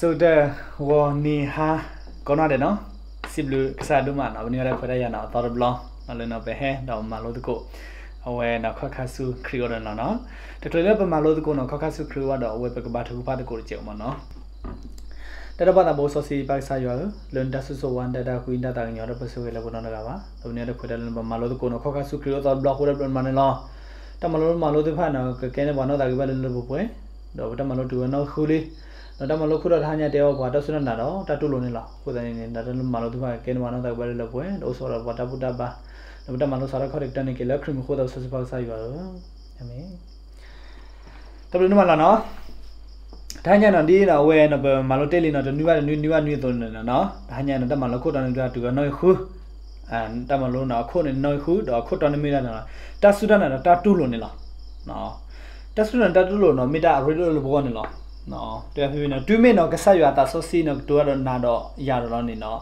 ဆိုတော့ဝနီဟာကောနာတယ်နော်စီဘလူကစားဒုမနော်ဘယ်နေရာဖရရနော်တော်ဘလောင်းမလနဘဟဲတော့မလို့တကိုအဝဲနော်ခခဆူခရီရနော်နော်တကယ်လည်းပမာလို့တကိုနော်ခခဆူခရီရတော့အဝဲပကဘာထူဖာတကိုကြုံမနော်တရပါတာဘောဆစီပိုက်ဆာရောလွန်ဒဆူဆိုဝန်ဒတာကွင်းဒတာညောရပဆူလေဘနနကပါဒုန်ရခွေတယ်ပမာလို့တကိုနော်ခခဆူခရီရတော့ဘလော့ခရပလန်မနလောတမလို့မလို့တဖာနော်ကဲနေဘနော်တာကဘလလဘပွဲတော့တမလို့တူနော်ခူလေးတော့မလို့ခုတော့ထားညတဲ့ရောကွာတော့ဆွနနာတော့တတုလုံးနေလားကိုယ်တိုင်နေတာတော့မလို့သူကကဲနမနော်တော့ပဲလောက်ပွဲတော့ဆောတော့ဝတာပူတာပါတော့တမလို့ဆရာခေါ်တဲ့တန်နေကလခရမခိုးတော့ဆစပါဆိုင်ပါတော့အမေတပလို့မလားနော်ဒါညံတော့ဒီတော့ဝဲနော်မလို့တက်လီနော်နီးပါနီးနီးပါနီးသွန်းနေနော်ဒါညံတော့တမလို့ခုတော့နေတာတူရနော်ခုအန်တမလို့နော်ခုနေနော်ခုတော့ခုတော့နေမိလာနော်တဆုဒနာတော့တတုလုံးနေလားနော်တဆုဒနာတတုလုံးနော်မိတာရီလိုလိုဘောနေလားနော်တရားဖြစ်နော်တွိမေနော်ကဆက်ရွာတာဆောစီနော်တူရတော့နာတော့ရတော့နေနော်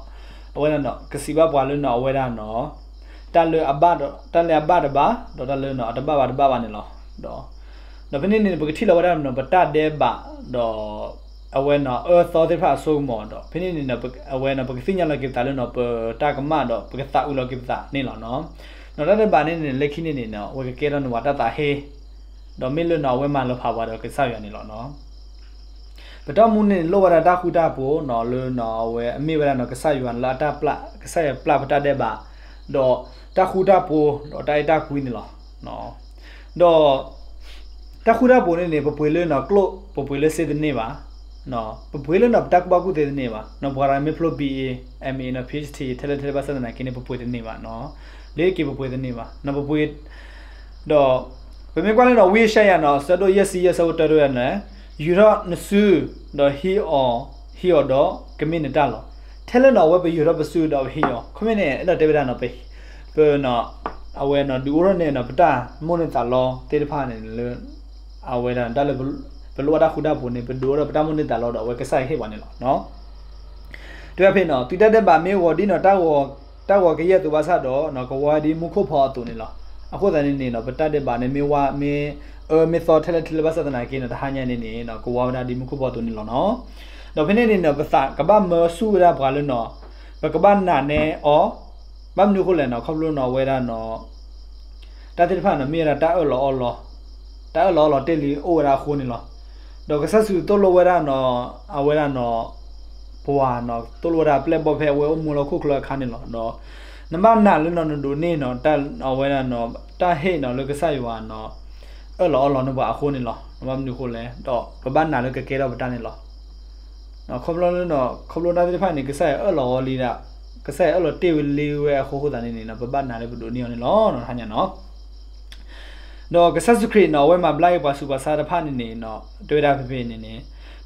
အဝဲနော်ကစီဘပွားလို့နော်အဝဲတာနော်တက်လွအဘတော့တက်လွအဘတပါတော့တက်လွနော်တပါပါတပါပါနေလောတော့နော်ဘယ်နည်းနေပကတိလောရမနော်ပတတဲ့ပါတော့အဝဲနော် earth of the past ဆိုမောတော့ဘယ်နည်းနေအဝဲနော်ပကတိညာလောကိတာလို့နော်ပတာကမတော့ပကတာဥလောကိတာနေလောနော်နော်တက်တဲ့ပါနေနေလက်ခိနေနေနော်ဝေကကေရနော်ဝတတာဟေတော့မင်းလို့နော်ဝဲမှလောဖာပါတော့ကစားရနေလောနော်ဘတော်မူနေလောဝရတာခုတာပိုနော်လွနော်ဝဲအမိဝရနော်ကဆယွမ်လာတာပလကဆယပလပတာတဲ့ပါတော့တာခုတာပိုတော့တိုက်တာကွင်းနော်နော်တော့တာခုတာပိုနေနေပပွေလွနော်ကလို့ပပွေလစေတဲ့နေပါနော်ပပွေလနော်တက်ဘကူတဲ့နေပါနော်ဘာရမေဖလိုဘီအမ်အေနော် PhD ထဲလက်ထဲပါစတဲ့နေကနေပပွေတဲ့နေပါနော်လေကေပပွေတဲ့နေပါနော်ပပွေတော့ဘယ်မေကွာလဲတော့ဝေးရှက်ရနော်စတော့ yes yes ဆိုတော့တော်ရနော်ယူရောနဆူဒဟီအောဟီအောဒကမင်းတလောထဲလနော်ဝက်ပယူရောပဆူဒဟီယောခမင်းနဲ့အဲ့တေဗဒနော်ပေပနော်အဝဲနော်ဒီရောနဲ့နော်ပတာမုန်နဲ့တလောတေတဖာနဲ့လဲအဝဲတန်တလဘလောတာခုဒဘုန်နဲ့ပဒိုရပတာမုန်နဲ့တလောတော့ဝဲကဆိုင်ဟေပါနေလောနော်တွေ့ဖြစ်နော်တူတက်တက်ပါမင်းဝဒီနော်တောက်ဝတောက်ဝကရက်သူပါဆတော့နော်ကဝါဒီမုခုဖော်သူနေလောအခုတန်နေနော်ပတတ်တက်ပါနဲ့မင်းဝမင်းเออมิสอเทเลเทเลบัสตนากินตะหาญะนี่เนาะกูวาวดาดิมุคุบอตุนี่ลอเนาะเนาะเพิ่นนี่เนาะภาษากะบะมอสุระบาลุเนาะบะกะบะนะเนออบัมนุคุเลเนาะคับลุเนาะเวดาเนาะตะติฟะเนาะเมระตะออลออลอตะออลอลอเตลีโอราคูนี่เนาะเนาะกะซัสสุตโลเวดาเนาะอเวดาเนาะบัวเนาะตโลดาเปลบอเฟเวอมุโลคุคลอคานี่เนาะเนาะနမနာလနနဒိုနေနော်တအဝဲနော်တဟေနော်လကဆယွာနော်เออหลอหลอนบ่อาคนนี่หลอบ่มันอยู่คนแล้วดอกบ่บ้านน่ะแล้วกะเกดอกบ่ตันนี่หลอเนาะครบลอนเนาะครบลอนได้ที่ผ่านนี่กะใส่เออหลอลีน่ะกะใส่เออหลอเตวลีเวโคโคตันนี่นะบ่บ้านน่ะแล้วบ่ดูนี่หลอเนาะท่านเนี่ยเนาะနော်ကဆတ်စခရီနော်ဝဲမှာဘလိုက်ပါစူပါစာတဖနေနေနော်တွေ့တာဖြစ်ဖြစ်နေနေ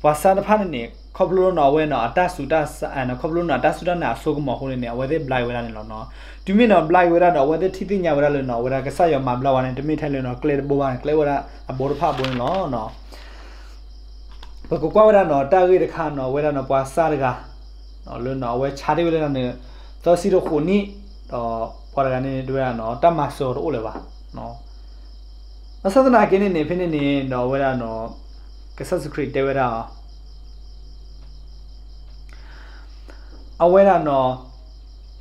ဘာစာတဖနေနေခေါပလိုနော်ဝဲနော်အတဆူတဆန်နော်ခေါပလိုနော်တဆူတနာဆိုကမဟိုနေနေဝဲတဲ့ဘလိုက်ဝဲရနေလောနော်တူမင်းနော်ဘလိုက်ဝဲရနော်ဝဲတဲ့ထိတိညာဝဲရလို့နော်ဝဲရကဆတ်ရမှာဘလောက်ဝါနေတမင်းထိုင်လို့နော်ကလေဘောပါနေကလေဝဲရအဘောဖဘုံနော်နော်ဘကကွာဝဲရနော်တာဂေတခါနော်ဝဲရနော်ပွာစာတကာနော်လွန်းနော်ဝဲချားတယ်ဝဲရနေသောစီရခုနိတော့ပေါ်ရကနေတွေ့ရနော်တမဆောတို့လေပါနော်အသဒနာကင်းနေနေဖိနေနေတော့ဝဲရတော့ကဆတ်စခရစ်တဲဝဲရအဝဲရတော့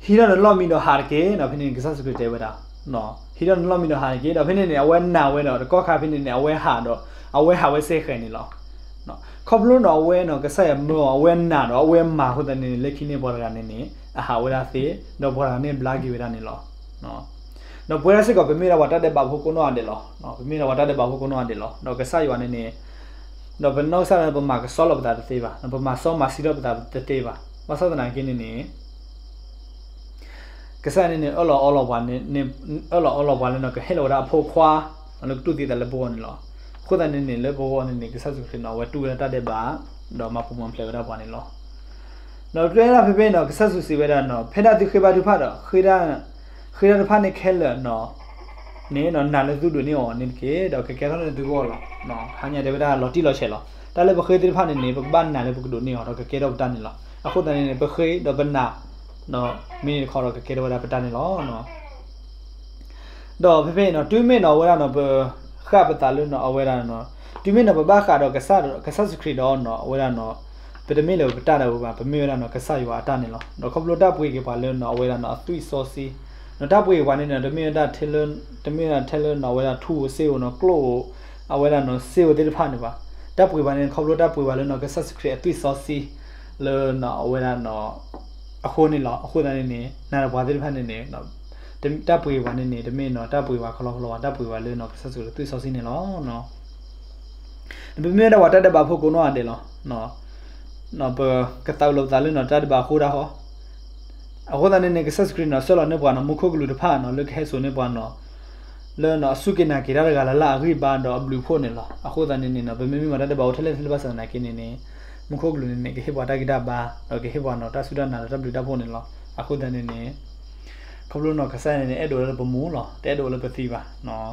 ဟီရတော့လော့မီတော့ဟာကေတော့ဖိနေကဆတ်စခရစ်တဲဝဲရနော်ဟီရတော့လော့မီတော့ဟာကေတော့ဖိနေနေအဝဲနာဝဲတော့ကောခါဖိနေနေအဝဲဟာတော့အဝဲဟာဝဲစေခဲနေလောနော်ခေါပလုံးတော့ဝဲနော်ကဆတ်ရမောအဝဲနာတော့အဝဲမာဟုတ်တဲ့နေလက်ခင်းနေပေါ်တာကနေနေအဟာဝဲရသေးတော့ပေါ်တာနေဘလာကီဝဲတာနေလောနော်နော်ပွဲရစစ်ကဘမေရဝတတ်တဲ့ပါဖို့ကိုနော်အတယ်လောနော်ဘမေရဝတတ်တဲ့ပါဖို့ကိုနော်အတယ်လောနော်ကဆာယောနေနေနော်ဘနောဆာဘမာကဆောလပတာတေးပါနော်ဘမာဆောမာစီရပတာတေးပါမဆဒနာကင်းနေနေကဆာနေနေအော်လောအော်လောပါနေနေအော်လောအော်လောပါလဲနော်ကဟဲလောရာဖို့ခွာနော်တူတီတယ်လဘောနေလောခုဒနေနေလဘောနေနေကဆာစုခင်းနော်ဝတူရတတ်တဲ့ပါနော်မပုံမဖလေရပါနေလောနော်တွေ့ရဖေဖေနော်ကဆတ်စုစီပဲတာနော်ဖေဒတိခေပါတုဖတ်တော့ခေဒါခေရတဖာနေခဲလနော်နေနော်နာလေသူတို့နေော်နေကေတော့ကဲကဲတော့သူဘောလားနော်ဟာညာတေဗဒါလော်တီလော်ရှဲလော်တာလေဘခေတဖာနေနေဘဘန်နာလေဘကတို့နေော်တော့ကဲတော့တန်နေလော်အခုတန်နေဘခေတော့ဘနာနော်မင်းခေါ်တော့ကဲတော့ဗဒါပတန်နေလော်နော်တော့ဖေဖေနော်တွင်းမင်းနော်ဝဲရနော်ခပတလူနော်အဝဲရနော်တွင်းမင်းနော်ဘဘခါတော့ကဆာတော့ကဆာစခရီတော့နော်အဝဲရနော်ပဒမင်းလောပတတာဘဘမေရနော်ကဆာယောအတနေလောနော်ခပလိုတာပွေကေပါလဲနော်အဝဲရနော်အသွိစောစီနော်တပ်ပွေဝါနေနော်တမင်တာထဲလွန်းတမင်တာထဲလွန်းနော်ဝဲတာထူကိုစေကိုနော်ကလို့အဝဲတာနော်စေကိုတိတဖာနေပါတပ်ပွေဝါနေခေါပလို့တပ်ပွေဝါလဲနော်ကဆက်စခရီအသွေးစောစီလဲနော်အဝဲတာနော်အခုနေလောက်အခုတန်းနေနေနာဘွားတိတဖာနေနေနော်တပ်ပွေဝါနေနေတမင်နော်တပ်ပွေဝါခလောခလောတပ်ပွေဝါလဲနော်ကဆက်စခရီအသွေးစောစီနေလောနော်ဘယ်မြဲတော့တတ်တပါဖို့ကုန်းတော့တယ်လောနော်နော်ဘကတောက်လောက်သားလဲနော်တတ်တပါခိုးတာဟောအခေါ်တဲ့နေကဆက်စကရီနော်ဆောလာနေပွားနော်မခုတ်ကလူတဖာနော်လက်ခဲဆိုနေပွားနော်လဲနော်ဆုကိနာကိရရကလာလာအဂိဘာတော့ဘလူးဖိုနေလားအခေါ်တဲ့နေနော်ဘယ်မမမတဲ့ဘောထလဲလဲပါစနာကိနေနေမခုတ်ကလူနေကဟေပွားတာကိတာဘာတော့ကဟေပွားနော်တဆုဒနာတော့ဘလူးတာဖိုနေလားအခုတဲ့နေနေကဘလို့နော်ကဆန်နေနေအဲ့တော်လည်းပမူးလားတဲ့တော်လည်းပသိပါနော်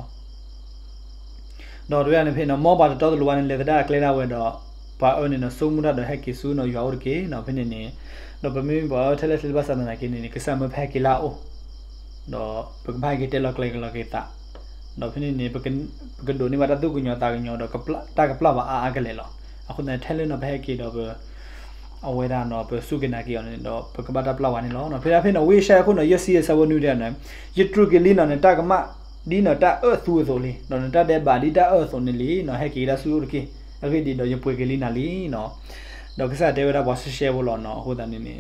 တော့တို့ရနေဖြစ်နော်မောပါတော့တော်တော်လိုပါနေလေတာကလဲတာဝင်တော့ပါအနနဆုံးမရဒဟက်ကီဆူနော်ယောရကေနော်ဘင်းနေနော်ပမင်းဘာထလက်စလဘဆန်နာကေနေကဆမဖက်ကီလာအိုနော်ပကမိုင်ကေတလောက်လိုက်လောက်ကေတာနော်ဘင်းနေပကပကဒိုနေမတာဒုကညတာကညတော့ကပလတာကပလဘာအာကလေလောအခုနေထလက်နော်ဖက်ကီတော့ဘအဝေဒနာပစုကနာကီအောင်တော့ပကပတာပလဝနေလောနော်ဖေရဖေနော်ဝေရှာခုနော်ယစီဆဝနူတဲ့နော်ယထရုကီလီနော်တာကမဒီနော်တာအဆူဆိုလီနော်တာတဲ့ဘာဒီတာအဆိုနေလီနော်ဟက်ကီလာဆူရကေအခုဒီတော့ရပွေကလေးနာလီနော်တော့ကစားတေဝရဘောဆရှဲဘောလောနော်ဟိုတန်နေနေ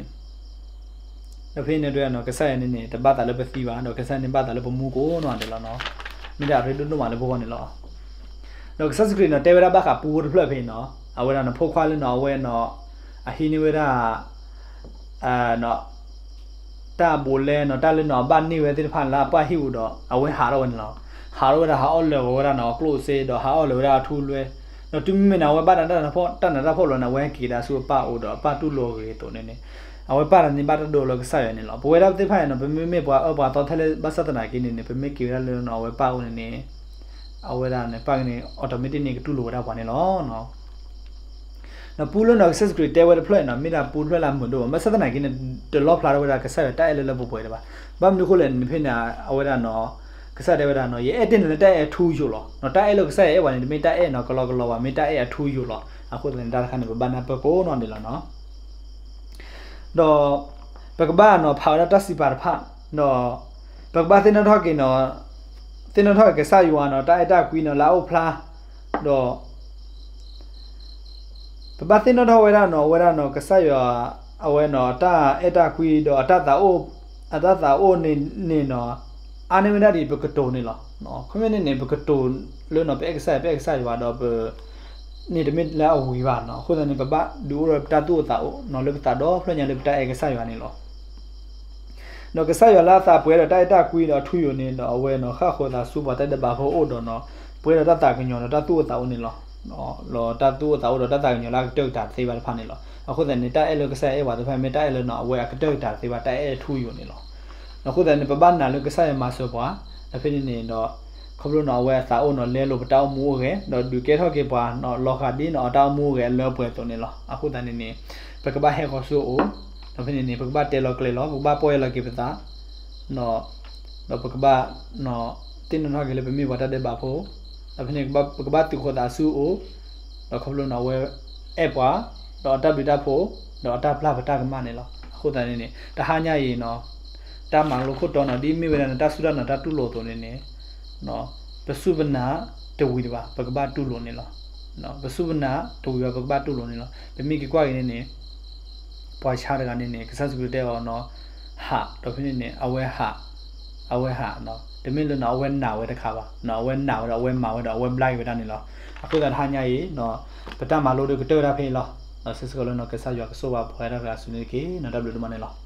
တော့ဖိနေတော့နော်ကစားရနေနေတပတ်တာလည်းပစီပါတော့ကစားနေပတ်တာလည်းပမှုကိုနော်တယ်လောနော်မိတာရေတုနုမလည်းဘောကနေလောတော့ကစားစကရီနော်တေဝရဘခပူရဖလဖိနော်အဝရနော်ဖိုခွာလည်းနော်ဝဲနော်အဟိနေဝရအာနော်တာဘူလဲနော်တာလဲနော်ဘာနိဝဲတိဖန်လာပဟိဝတော့အဝဲဟာတော့နော်ဟာတော့ဟာအော်လောရနော်ကလို့စေတော့ဟာအော်လောရထူလွဲတော့တူမီမနာဝဲပါတာတာဖောတာတာဖောလောနာဝဲကေတာဆိုပါအိုတော့ပါတူလောကေတော့နေနေအဝဲပါရနေပါတော့လောကဆိုင်နေလောဘဝဲတော့တိဖိုင်နော်ဘမေမေပွားအပွားတော့ထလဲဘသတနာကိနေနေဘမေကေရလောနော်ဝဲပါအိုနေနေအဝဲတာနေပါကနေ automatic နေတူလောတာပါနေလောနော်နော်ပူလွန်တော့ access grid တဲဝဲ deploy နော်မိတာပူလွှဲလာမှုတို့မဆက်တနိုင်ကိနေ develop လာတော့ဝဲတာကဆက်တိုက်လဲလဲပို့ပွဲတယ်ပါဘာမလို့ခုလဲနေဖိနေအဝဲတာနော်ကဆတ်တဲ့ဘက်တာနော်ရဲ့အဲ့တင်တဲ့တက်အဲ့ထူးယူလောနော်တက်အဲ့လို့ကဆတ်ရဲ့အဲ့ဝါနေဒီမတက်အဲ့နော်ကလောကလောပါမတက်အဲ့အထူးယူလောအခုတန်တာခါနေဘာနာပပိုးနော်နေလောနော်တော့ဘကဘာနော်ဖာရတက်စီပါဖာနော်ဘကဘာတင်တော့ထောက်ကိနော်တင်တော့ထောက်ကဆတ်ယူဝါနော်တက်အဲ့တက်ကွီနော်လာအိုဖလားတော့ဘဘာတင်တော့ဝဲရနော်ဝဲရနော်ကဆတ်ယူအဝဲနော်တက်အဲ့တက်ကွီတော့အတတာအိုအတတာအိုနေနေနော် anamina di bakato ni la no kome ni ni bakato lo no pe eksa pe eksa yo do pe ni de mit la wi ba no ko ni ba du ro ta tu ta o no le ta do phlo nya le ta eksa yo ni lo no ke sa yo la ta pwe do ta ta kui do thu yo ni do awe no kha kho ta su ba ta de ba ho o do no pwe do ta ta ke nyo no ta tu ta o ni lo no lo ta tu ta o do ta ta nyo la te ta se ba pha ni lo အခုတည်းနေတာအဲ့လိုကစားအဲ့ပါတဖက်မတာအဲ့လိုတော့အဝဲကတက်တာသေးပါတိုက်အဲ့ထူယူနေလို့နော်ခုတန်ပပနာလုကဆိုင်မှာဆိုပွားအဖိနေတော့ခဘလို့နော်ဝဲစာအုံးနော်လဲလို့ပတောင်းမိုးခဲနော်ဒီကဲထော့ကေပွားနော်လော်ခါဒီနော်အတောင်းမိုးခဲလော်ပွဲတုံးနေလောအခုတန်နေနေပကပဟဲခေါ်ဆိုအိုနော်ဖိနေနေပကပတဲလော်ကလေလောပကပပွဲလော်ကေပတာနော်နော်ပကပနော်တင်းနော်ကလေးပမိဝတာတဲ့ဘာဖို့အဖိနေပကပတူခေါ်တာဆူအိုနော်ခဘလို့နော်ဝဲအပွားတော့တပ်ပိတာဖို့တော့တပ်ပလာပတာကမနေလောအခုတန်နေနေတဟာညရေနော်တာမန်လို့ခုတော်နာဒီမိဝေနတာဆုဒနာတာတူလို့တော်နေနေနော်ပစုပနာတဝီတပါဘဂဗတုလို့နေလားနော်ပစုပနာတဝီပါဘဂဗတုလို့နေလားဗမိကကွာရင်းနေပွာချရကနေနေကစားစုတဲ့အောင်နော်ဟာတော်ဖြစ်နေနေအဝဲဟာအဝဲဟာနော်ဒီမင်းလို့နော်အဝဲနာဝဲတခါပါနော်အဝဲနာဝဲတော့အဝဲမာဝဲတော့အဝဲ blind ဝဲတာနေလားအခုကထားညာရေးနော်ပတ္တမလို့တို့ကတော်ရဖင်းလားနော်စစ်စကလုံးနော်ကစားရွာကဆိုပါဖွဲရကဆုနေကေနော် w မနေလား